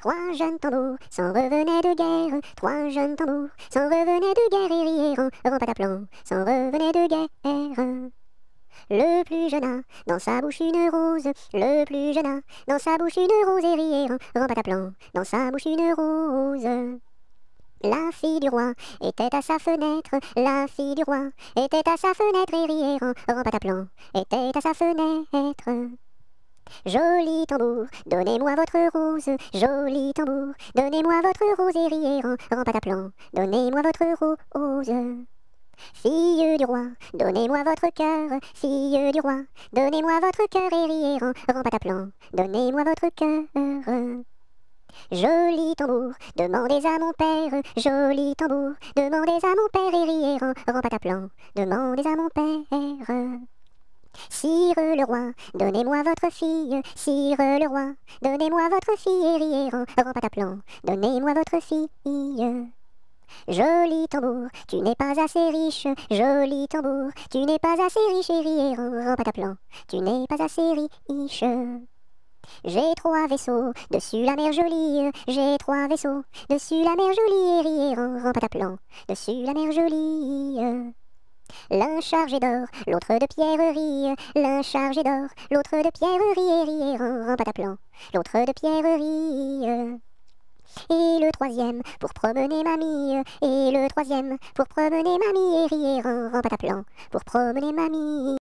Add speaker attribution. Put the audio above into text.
Speaker 1: Trois jeunes tambours s'en revenaient de guerre, trois jeunes tambours s'en revenaient de guerre et à d'aplomb. s'en revenaient de guerre. Le plus jeune a dans sa bouche une rose, le plus jeune a dans sa bouche une rose et à d'aplomb. dans sa bouche une rose. La fille du roi était à sa fenêtre, la fille du roi était à sa fenêtre et à plomb était à sa fenêtre. Joli tambour, donnez-moi votre rose, joli tambour, donnez-moi votre rose et plan, donnez-moi votre rose. Fille du roi, donnez-moi votre cœur, fille du roi, donnez-moi votre cœur et plan, donnez-moi votre cœur. Joli tambour, demandez à mon père, joli tambour, demandez à mon père et plan, demandez à mon père. Sire le roi, donnez-moi votre fille, Sire le roi, donnez-moi votre fille, Pataplan, donnez-moi votre fille. Joli tambour, tu n'es pas assez riche, joli tambour, tu n'es pas assez riche, et Pataplan, tu n'es pas assez riche. J'ai trois vaisseaux, dessus la mer jolie, j'ai trois vaisseaux, dessus la mer jolie, et pataplan, dessus la mer jolie. L'un chargé d'or, l'autre de pierreries, l'un chargé d'or, l'autre de pierreries, et en pataplan, l'autre de pierrerie Et le troisième pour promener mamie, et le troisième pour promener mamie, et en pataplan, pour promener mamie.